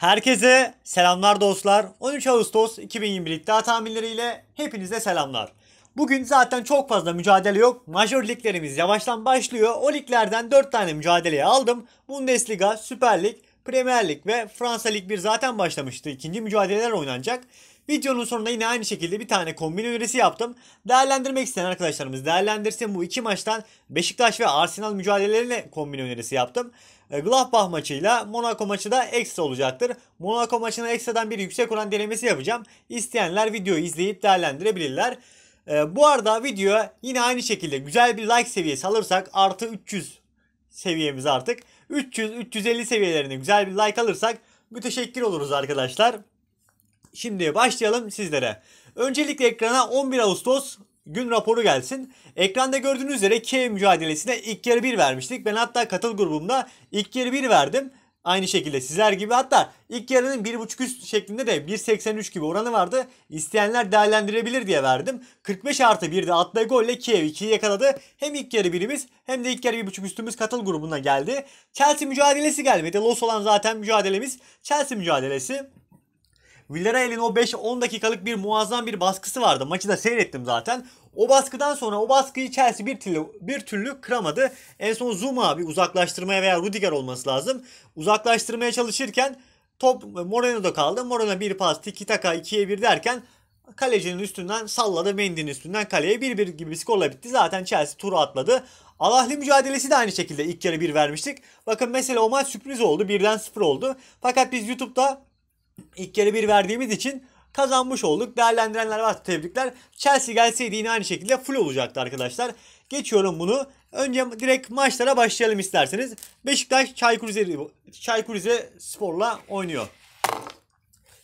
Herkese selamlar dostlar. 13 Ağustos 2021 iddia tahminleriyle hepinize selamlar. Bugün zaten çok fazla mücadele yok. Major liglerimiz yavaştan başlıyor. O liglerden 4 tane mücadeleye aldım. Bundesliga, Süper Lig, Premier Lig ve Fransa Lig 1 zaten başlamıştı. İkinci mücadeleler oynanacak. Videonun sonunda yine aynı şekilde bir tane kombin önerisi yaptım. Değerlendirmek isteyen arkadaşlarımız değerlendirsin. Bu iki maçtan Beşiktaş ve Arsenal mücadelelerine kombin önerisi yaptım. E, Gladbach maçıyla Monaco maçı da ekstra olacaktır. Monaco maçına ekstradan bir yüksek oran denemesi yapacağım. İsteyenler videoyu izleyip değerlendirebilirler. E, bu arada video yine aynı şekilde güzel bir like seviyesi alırsak artı 300 seviyemiz artık. 300-350 seviyelerini güzel bir like alırsak müteşekkir oluruz arkadaşlar. Şimdi başlayalım sizlere. Öncelikle ekrana 11 Ağustos gün raporu gelsin. Ekranda gördüğünüz üzere Kiev mücadelesine ilk yarı 1 vermiştik. Ben hatta katıl grubumda ilk yarı 1 verdim. Aynı şekilde sizler gibi hatta ilk yarının 1.5 üst şeklinde de 1.83 gibi oranı vardı. İsteyenler değerlendirebilir diye verdim. 45 artı 1'de attığı golle Kiev 2'yi yakaladı. Hem ilk yarı birimiz hem de ilk yarı 1.5 üstümüz katıl grubuna geldi. Chelsea mücadelesi gelmedi. Los olan zaten mücadelemiz Chelsea mücadelesi. Villarreal'in o 5-10 dakikalık bir muazzam bir baskısı vardı. Maçı da seyrettim zaten. O baskıdan sonra o baskıyı Chelsea bir türlü, bir türlü kıramadı. En son Zuma bir uzaklaştırmaya veya Rudiger olması lazım. Uzaklaştırmaya çalışırken top Moreno'da kaldı. Moreno bir pas tiki taka 2'ye 1 derken kalecinin üstünden salladı. Mendy'nin üstünden kaleye 1-1 gibi bir skorla bitti. Zaten Chelsea turu atladı. Alahli mücadelesi de aynı şekilde ilk yarı 1 vermiştik. Bakın mesela o maç sürpriz oldu. birden 0 oldu. Fakat biz YouTube'da İlk kere bir verdiğimiz için kazanmış olduk. Değerlendirenler var tebrikler. Chelsea gelseydi yine aynı şekilde full olacaktı arkadaşlar. Geçiyorum bunu. Önce direkt maçlara başlayalım isterseniz. Beşiktaş Çaykur Rize, Çaykur Rize Spor'la oynuyor.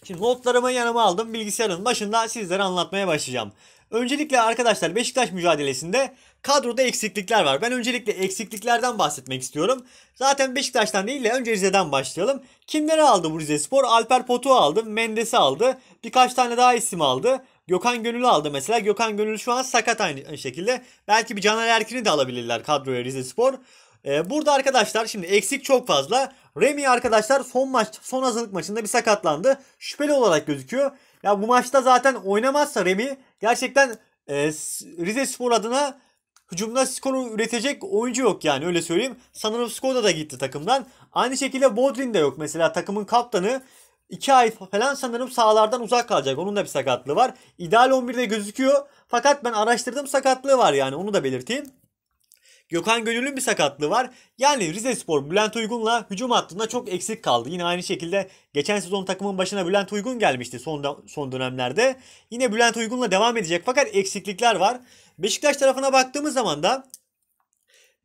Şimdi notlarımı yanıma aldım. Bilgisayarın başında sizlere anlatmaya başlayacağım. Öncelikle arkadaşlar Beşiktaş mücadelesinde Kadroda eksiklikler var. Ben öncelikle eksikliklerden bahsetmek istiyorum. Zaten Beşiktaş'tan değil de önce Rize'den başlayalım. Kimleri aldı bu Rize Spor? Alper Potu aldı, Mendes'i aldı. Birkaç tane daha isim aldı. Gökhan Gönül'ü aldı mesela. Gökhan Gönül şu an sakat aynı şekilde. Belki bir Caner Erkin'i de alabilirler kadroya Rize Spor. Ee, burada arkadaşlar şimdi eksik çok fazla. Remy arkadaşlar son maç son hazırlık maçında bir sakatlandı. Şüpheli olarak gözüküyor. Ya bu maçta zaten oynamazsa Remy gerçekten e, Rize Spor adına hücumda skoru üretecek oyuncu yok yani öyle söyleyeyim. Sanırım Skoda da gitti takımdan. Aynı şekilde Bodrin de yok mesela takımın kaptanı 2 ay falan sanırım sahalardan uzak kalacak. Onun da bir sakatlığı var. İdeal 11'de gözüküyor. Fakat ben araştırdım sakatlığı var yani onu da belirteyim. Gökhan Gönül'ün bir sakatlığı var. Yani Rize Spor, Bülent Uygun'la hücum hattında çok eksik kaldı. Yine aynı şekilde geçen sezon takımın başına Bülent Uygun gelmişti son, son dönemlerde. Yine Bülent Uygun'la devam edecek fakat eksiklikler var. Beşiktaş tarafına baktığımız zaman da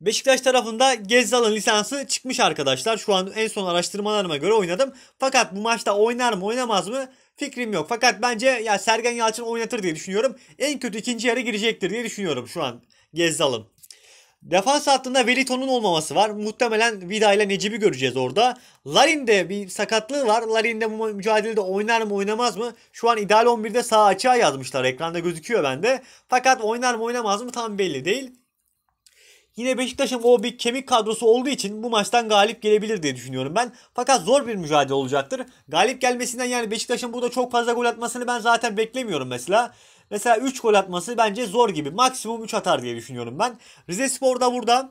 Beşiktaş tarafında Gezzal'ın lisansı çıkmış arkadaşlar. Şu an en son araştırmalarıma göre oynadım. Fakat bu maçta oynar mı oynamaz mı fikrim yok. Fakat bence ya Sergen Yalçın oynatır diye düşünüyorum. En kötü ikinci yarı girecektir diye düşünüyorum şu an Gezzal'ın. Defans hattında Veliton'un olmaması var. Muhtemelen Vida ile Necip'i göreceğiz orada. Larin'de bir sakatlığı var. Larin'de bu mücadelede oynar mı oynamaz mı? Şu an ideal 11'de sağ açığa yazmışlar. Ekranda gözüküyor bende. Fakat oynar mı oynamaz mı tam belli değil. Yine Beşiktaş'ın o bir kemik kadrosu olduğu için bu maçtan galip gelebilir diye düşünüyorum ben. Fakat zor bir mücadele olacaktır. Galip gelmesinden yani Beşiktaş'ın burada çok fazla gol atmasını ben zaten beklemiyorum mesela. Mesela 3 gol atması bence zor gibi. Maksimum 3 atar diye düşünüyorum ben. Rize Spor da burada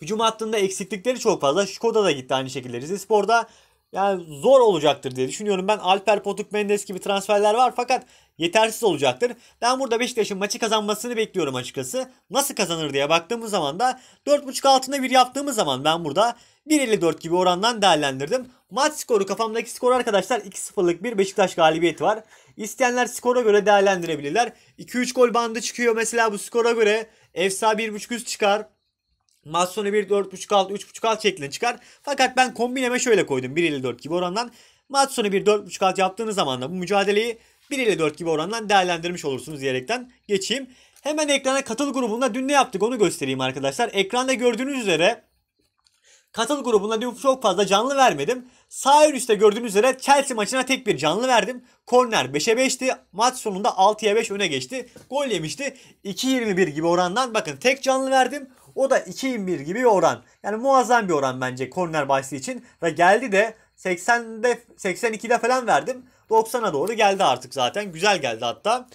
hücum hattında eksiklikleri çok fazla. Şkoda da gitti aynı şekilde. Rize Spor'da yani zor olacaktır diye düşünüyorum. Ben Alper Potuk Mendes gibi transferler var fakat yetersiz olacaktır. Ben burada Beşiktaş'ın maçı kazanmasını bekliyorum açıkçası. Nasıl kazanır diye baktığımız zaman da 4.5 altında bir yaptığımız zaman ben burada 1.54 gibi orandan değerlendirdim. Maç skoru kafamdaki skor arkadaşlar 2-0'lık bir Beşiktaş galibiyeti var. İsteyenler skora göre değerlendirebilirler. 2-3 gol bandı çıkıyor mesela bu skora göre. Efsa 1.5 üst çıkar. Maç sonu 1-4.5 alt 3.5 alt şeklinde çıkar. Fakat ben kombineme şöyle koydum 1 ile 4 gibi orandan. Maç sonu 1-4.5 alt yaptığınız zaman da bu mücadeleyi 1 ile 4 gibi orandan değerlendirmiş olursunuz diyerekten geçeyim. Hemen ekrana katıl grubunda dün ne yaptık onu göstereyim arkadaşlar. Ekranda gördüğünüz üzere Katıl grubunda çok fazla canlı vermedim. Sağ üstte gördüğünüz üzere Chelsea maçına tek bir canlı verdim. Korner 5'e 5'ti. Maç sonunda 6'ya 5 öne geçti. Gol yemişti. 2.21 gibi orandan bakın tek canlı verdim. O da 2.21 gibi bir oran. Yani muazzam bir oran bence korner başlığı için. Ve geldi de 80'de 82'de falan verdim. 90'a doğru geldi artık zaten. Güzel geldi hatta.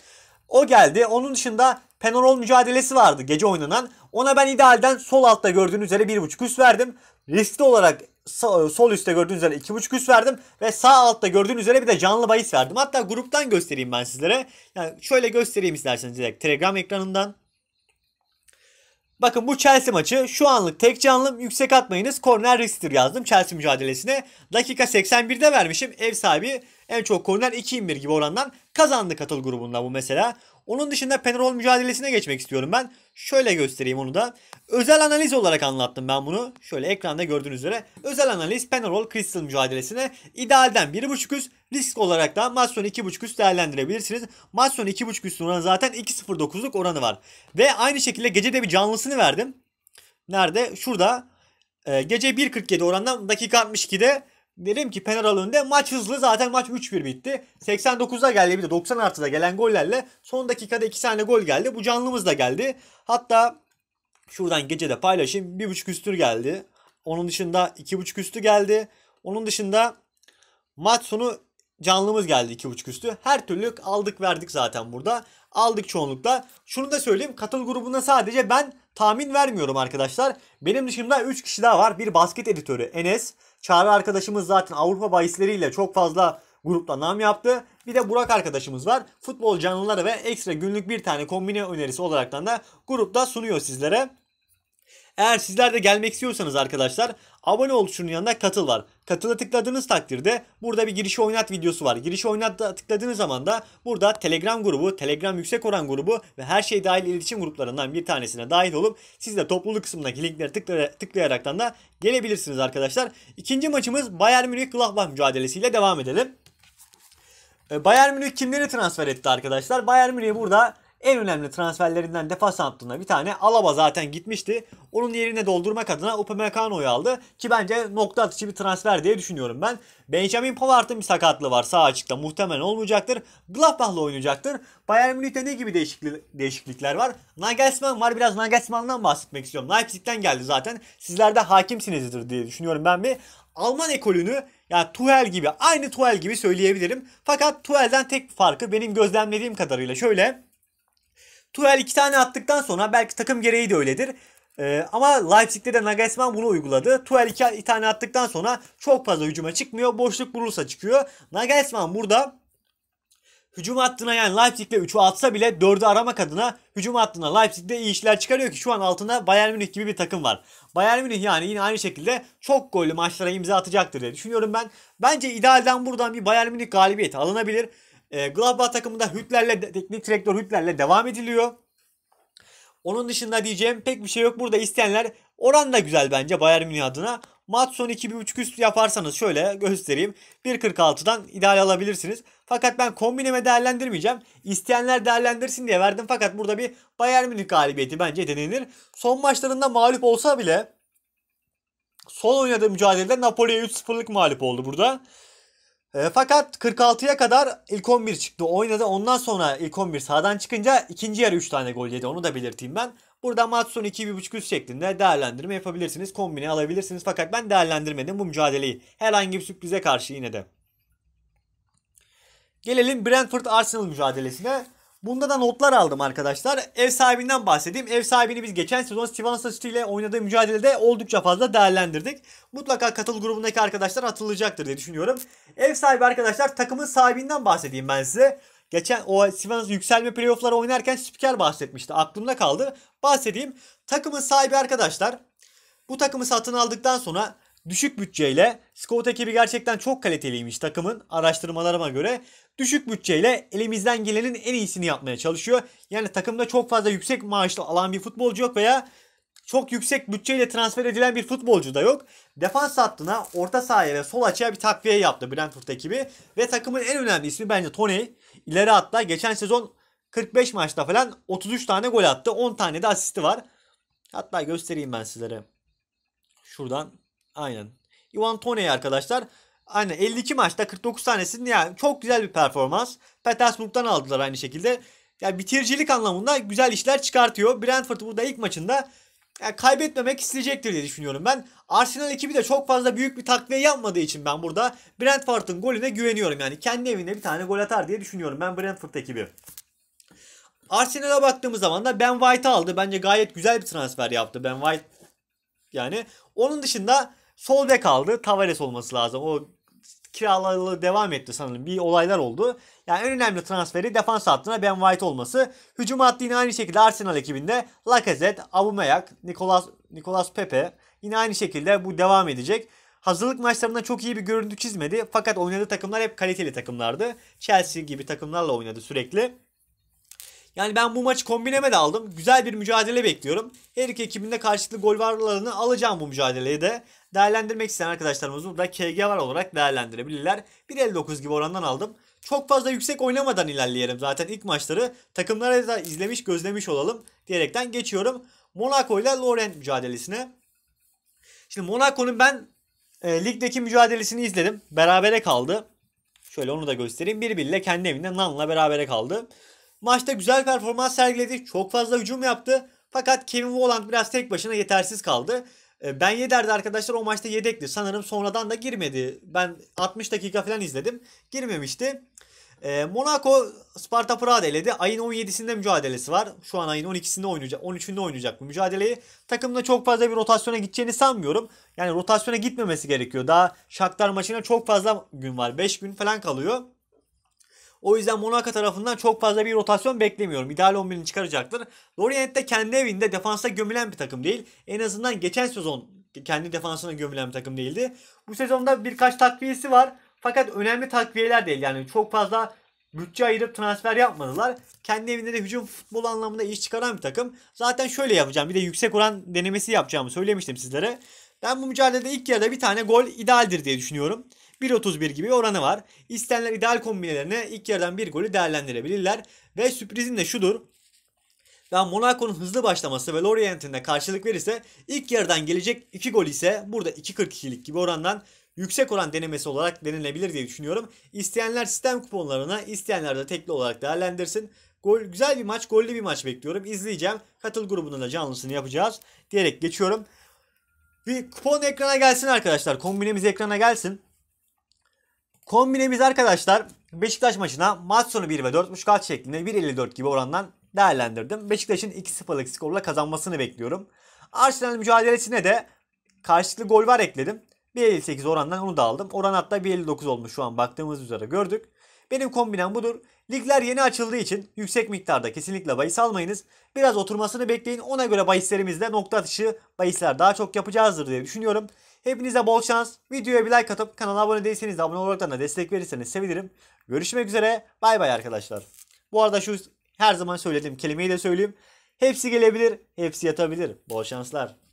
O geldi. Onun dışında Penarol mücadelesi vardı gece oynanan. Ona ben idealden sol altta gördüğünüz üzere 1.5 üst verdim. Riskli olarak sol üstte gördüğünüz üzere 2.5 üst verdim ve sağ altta gördüğünüz üzere bir de canlı bahis verdim. Hatta gruptan göstereyim ben sizlere. Yani şöyle göstereyim isterseniz direkt Telegram ekranından. Bakın bu Chelsea maçı şu anlık tek canlım yüksek atmayınız korner risktir yazdım Chelsea mücadelesine. Dakika 81'de vermişim ev sahibi en çok korner 2-21 gibi orandan kazandı katıl grubunda bu mesela. Onun dışında Penrol mücadelesine geçmek istiyorum ben. Şöyle göstereyim onu da. Özel analiz olarak anlattım ben bunu. Şöyle ekranda gördüğünüz üzere. Özel analiz Penrol Crystal mücadelesine idealden 1.5 üst risk olarak da maç sonu 2.5 üst değerlendirebilirsiniz. Maç sonu 2.5 üstün oranı zaten 2.09'luk oranı var. Ve aynı şekilde gece de bir canlısını verdim. Nerede? Şurada. Ee, gece 1.47 orandan dakika 62'de Dedim ki Penaral önde maç hızlı zaten maç 3-1 bitti. 89'da geldi bir de 90 artıda gelen gollerle son dakikada 2 tane gol geldi. Bu canlımız da geldi. Hatta şuradan gece de paylaşayım 1.5 üstür geldi. Onun dışında 2.5 üstü geldi. Onun dışında maç sonu canlımız geldi 2.5 üstü. Her türlü aldık verdik zaten burada. Aldık çoğunlukla. Şunu da söyleyeyim katıl grubunda sadece ben tahmin vermiyorum arkadaşlar. Benim dışımda 3 kişi daha var. Bir basket editörü Enes. Çağrı arkadaşımız zaten Avrupa bahisleriyle çok fazla grupta nam yaptı. Bir de Burak arkadaşımız var. Futbol canlıları ve ekstra günlük bir tane kombine önerisi olaraktan da grupta sunuyor sizlere. Eğer sizler de gelmek istiyorsanız arkadaşlar abone ol şunun yanında katıl var. Katıla tıkladığınız takdirde burada bir girişi oynat videosu var. Girişi oynat da tıkladığınız zaman da burada Telegram grubu, Telegram yüksek oran grubu ve her şey dahil iletişim gruplarından bir tanesine dahil olup siz de topluluk kısmındaki linkleri tıklay tıklayaraktan da gelebilirsiniz arkadaşlar. İkinci maçımız Bayern Münih Gladbach mücadelesiyle devam edelim. E, Bayern Münih kimleri transfer etti arkadaşlar? Bayern Münih burada en önemli transferlerinden defans hattında bir tane Alaba zaten gitmişti. Onun yerine doldurmak adına Upamecano'yu aldı ki bence nokta atışı bir transfer diye düşünüyorum ben. Benjamin Pavard'ın bir sakatlığı var sağ açıkta muhtemelen olmayacaktır. Gladbach'la oynayacaktır. Bayern Münih'te ne gibi değişikli değişiklikler var? Nagelsmann var biraz Nagelsmann'dan bahsetmek istiyorum. Leipzig'ten geldi zaten. Sizler de hakimsinizdir diye düşünüyorum ben bir. Alman ekolünü yani Tuhel gibi aynı Tuhel gibi söyleyebilirim. Fakat Tuhel'den tek farkı benim gözlemlediğim kadarıyla şöyle. Tuchel iki tane attıktan sonra belki takım gereği de öyledir. Ee, ama Leipzig'te de Nagelsmann bunu uyguladı. Tuchel iki tane attıktan sonra çok fazla hücuma çıkmıyor. Boşluk bulursa çıkıyor. Nagelsmann burada hücum hattına yani Leipzig'le 3'ü atsa bile 4'ü aramak adına hücum hattına Leipzig'de iyi işler çıkarıyor ki şu an altında Bayern Münih gibi bir takım var. Bayern Münih yani yine aynı şekilde çok gollü maçlara imza atacaktır diye düşünüyorum ben. Bence idealden buradan bir Bayern Münih galibiyeti alınabilir. E, Gladbach takımında Hütler'le, teknik direktör Hütler'le devam ediliyor. Onun dışında diyeceğim pek bir şey yok. Burada isteyenler oran da güzel bence Bayern Münih adına. Maç sonu 2.5 üst yaparsanız şöyle göstereyim. 1.46'dan ideal alabilirsiniz. Fakat ben kombineme değerlendirmeyeceğim. İsteyenler değerlendirsin diye verdim. Fakat burada bir Bayern Münih galibiyeti bence denenir. Son maçlarında mağlup olsa bile son oynadığı mücadelede Napoli'ye 3-0'lık mağlup oldu burada. E, fakat 46'ya kadar ilk 11 çıktı. Oynadı. Ondan sonra ilk 11 sağdan çıkınca ikinci yarı 3 tane gol yedi. Onu da belirteyim ben. Burada maç sonu 2.5 üst şeklinde değerlendirme yapabilirsiniz. Kombine alabilirsiniz. Fakat ben değerlendirmedim bu mücadeleyi. Herhangi bir sürprize karşı yine de. Gelelim Brentford Arsenal mücadelesine. Bunda da notlar aldım arkadaşlar. Ev sahibinden bahsedeyim. Ev sahibini biz geçen sezon Sivasspor City ile oynadığı mücadelede oldukça fazla değerlendirdik. Mutlaka katıl grubundaki arkadaşlar hatırlayacaktır diye düşünüyorum. Ev sahibi arkadaşlar takımın sahibinden bahsedeyim ben size. Geçen o Sivas yükselme playoffları oynarken spiker bahsetmişti. Aklımda kaldı. Bahsedeyim. Takımın sahibi arkadaşlar bu takımı satın aldıktan sonra Düşük bütçeyle scout ekibi gerçekten çok kaliteliymiş takımın araştırmalarıma göre. Düşük bütçeyle elimizden gelenin en iyisini yapmaya çalışıyor. Yani takımda çok fazla yüksek maaşlı alan bir futbolcu yok veya çok yüksek bütçeyle transfer edilen bir futbolcu da yok. Defans hattına, orta sahaya ve sol açıya bir takviye yaptı Brentford ekibi. Ve takımın en önemli ismi bence Tony. İleri hatta geçen sezon 45 maçta falan 33 tane gol attı. 10 tane de asisti var. Hatta göstereyim ben sizlere. Şuradan Aynen. Ivan Toney arkadaşlar. Aynen 52 maçta 49 tanesini yani çok güzel bir performans. Petersburg'dan aldılar aynı şekilde. Yani bitiricilik anlamında güzel işler çıkartıyor. Brentford burada ilk maçında yani kaybetmemek isteyecektir diye düşünüyorum ben. Arsenal ekibi de çok fazla büyük bir takviye yapmadığı için ben burada Brentford'un golüne güveniyorum. Yani kendi evinde bir tane gol atar diye düşünüyorum ben Brentford ekibi. Arsenal'a baktığımız zaman da Ben White'ı aldı. Bence gayet güzel bir transfer yaptı Ben White. Yani onun dışında Sol bek aldı. Tavares olması lazım. O kiralalı devam etti sanırım. Bir olaylar oldu. Yani en önemli transferi defans hattına Ben White olması. Hücum hattı aynı şekilde Arsenal ekibinde Lacazette, Aubameyang, Nicolas, Nicolas Pepe yine aynı şekilde bu devam edecek. Hazırlık maçlarında çok iyi bir görüntü çizmedi. Fakat oynadığı takımlar hep kaliteli takımlardı. Chelsea gibi takımlarla oynadı sürekli. Yani ben bu maçı kombineme de aldım. Güzel bir mücadele bekliyorum. Her iki ekibinde karşılıklı gol varlarını alacağım bu mücadeleyi de değerlendirmek isteyen arkadaşlarımız burada KG var olarak değerlendirebilirler. 1.59 gibi orandan aldım. Çok fazla yüksek oynamadan ilerleyelim zaten ilk maçları. Takımları da izlemiş gözlemiş olalım diyerekten geçiyorum. Monaco ile Lorient mücadelesine. Şimdi Monaco'nun ben e, ligdeki mücadelesini izledim. Berabere kaldı. Şöyle onu da göstereyim. Birbiriyle kendi evinde Nan'la berabere kaldı. Maçta güzel performans sergiledi. Çok fazla hücum yaptı. Fakat Kevin Volland biraz tek başına yetersiz kaldı. Ee, ben Yeder'de arkadaşlar o maçta yedekti. Sanırım sonradan da girmedi. Ben 60 dakika falan izledim. Girmemişti. Ee, Monaco Sparta Praha eledi. Ayın 17'sinde mücadelesi var. Şu an ayın 12'sinde oynayacak, 13'ünde oynayacak bu mücadeleyi. Takımda çok fazla bir rotasyona gideceğini sanmıyorum. Yani rotasyona gitmemesi gerekiyor. Daha Shakhtar maçına çok fazla gün var. 5 gün falan kalıyor. O yüzden Monaco tarafından çok fazla bir rotasyon beklemiyorum. İdeal 11'ini çıkaracaktır. Lorient de kendi evinde defansa gömülen bir takım değil. En azından geçen sezon kendi defansına gömülen bir takım değildi. Bu sezonda birkaç takviyesi var. Fakat önemli takviyeler değil. Yani çok fazla bütçe ayırıp transfer yapmadılar. Kendi evinde de hücum futbol anlamında iş çıkaran bir takım. Zaten şöyle yapacağım. Bir de yüksek oran denemesi yapacağımı söylemiştim sizlere. Ben bu mücadelede ilk yarıda bir tane gol idealdir diye düşünüyorum. 1.31 gibi oranı var. İstenler ideal kombinelerine ilk yarıdan bir golü değerlendirebilirler. Ve sürprizin de şudur. Ben Monaco'nun hızlı başlaması ve Lorient'in de karşılık verirse ilk yarıdan gelecek 2 gol ise burada 2.42'lik gibi orandan yüksek oran denemesi olarak denilebilir diye düşünüyorum. İsteyenler sistem kuponlarına, isteyenler de tekli olarak değerlendirsin. Gol, güzel bir maç, gollü bir maç bekliyorum. İzleyeceğim. Katıl grubunun da canlısını yapacağız diyerek geçiyorum. Bir kupon ekrana gelsin arkadaşlar. Kombinemiz ekrana gelsin. Kombinemiz arkadaşlar Beşiktaş maçına maç sonu 1 ve 4.5 şeklinde 1.54 gibi orandan değerlendirdim. Beşiktaş'ın 2-0'lık skorla kazanmasını bekliyorum. Arsenal mücadelesine de karşılıklı gol var ekledim. 1.58 orandan onu da aldım. Oran hatta 1.59 olmuş şu an baktığımız üzere gördük. Benim kombinem budur. Ligler yeni açıldığı için yüksek miktarda kesinlikle bahis almayınız. Biraz oturmasını bekleyin. Ona göre bahislerimizde nokta atışı bahisler daha çok yapacağızdır diye düşünüyorum. Hepinize bol şans. Videoya bir like atıp kanala abone değilseniz de abone olarak da destek verirseniz sevinirim. Görüşmek üzere. Bay bay arkadaşlar. Bu arada şu her zaman söylediğim kelimeyi de söyleyeyim. Hepsi gelebilir. Hepsi yatabilir. Bol şanslar.